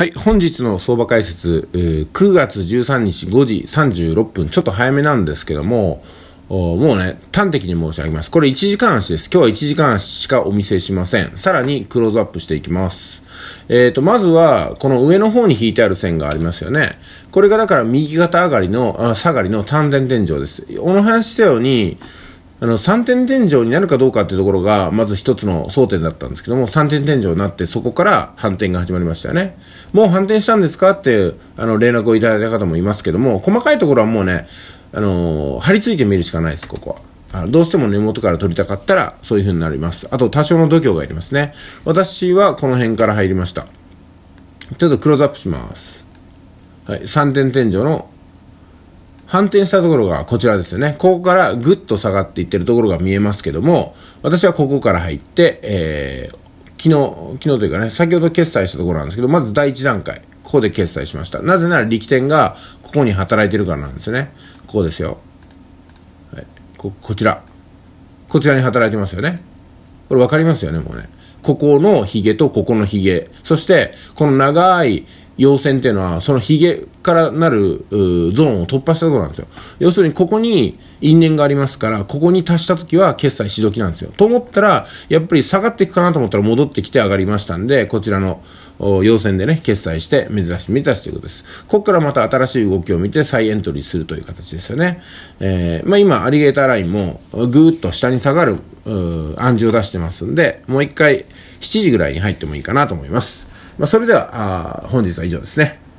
はい、本日の相場解説、え9月13日5時36分、ちょっと早めなんですけども、もうね、端的に申し上げます。これ1時間足です。今日は1時間足しかお見せしません。さらにクローズアップしていきます。えっ、ー、と、まずは、この上の方に引いてある線がありますよね。これがだから右肩上がりの、あ下がりの単前天井です。おの話したように、あの3点天井になるかどうかっていうところが、まず一つの争点だったんですけども、3点天井になって、そこから反転が始まりましたよね。もう反転したんですかっていう、あの連絡をいただいた方もいますけども、細かいところはもうね、あのー、張り付いてみるしかないです、ここは。どうしても根元から取りたかったら、そういう風になります。あと、多少の度胸がいりますね。私はこの辺から入りました。ちょっとクローズアップします。はい、3点天井の反転したところがこちらですよね。ここからぐっと下がっていってるところが見えますけども、私はここから入って、えー、昨日、昨日というかね、先ほど決済したところなんですけど、まず第1段階、ここで決済しました。なぜなら力点がここに働いてるからなんですよね。ここですよ。はい、こ、こちら。こちらに働いてますよね。これ分かりますよね、もうね。ここのヒゲとここのヒゲ。そして、この長い、陽線っていうのは、そのヒゲからなるゾーンを突破したところなんですよ。要するに、ここに因縁がありますから、ここに達した時は決済し時なんですよ。と思ったら、やっぱり下がっていくかなと思ったら戻ってきて上がりましたんで、こちらの要線でね、決済して、目指し、目たしということです。ここからまた新しい動きを見て再エントリーするという形ですよね。えー、まあ今、アリゲーターラインもぐーっと下に下がる暗示を出してますんで、もう一回7時ぐらいに入ってもいいかなと思います。まあ、それではあ、本日は以上ですね。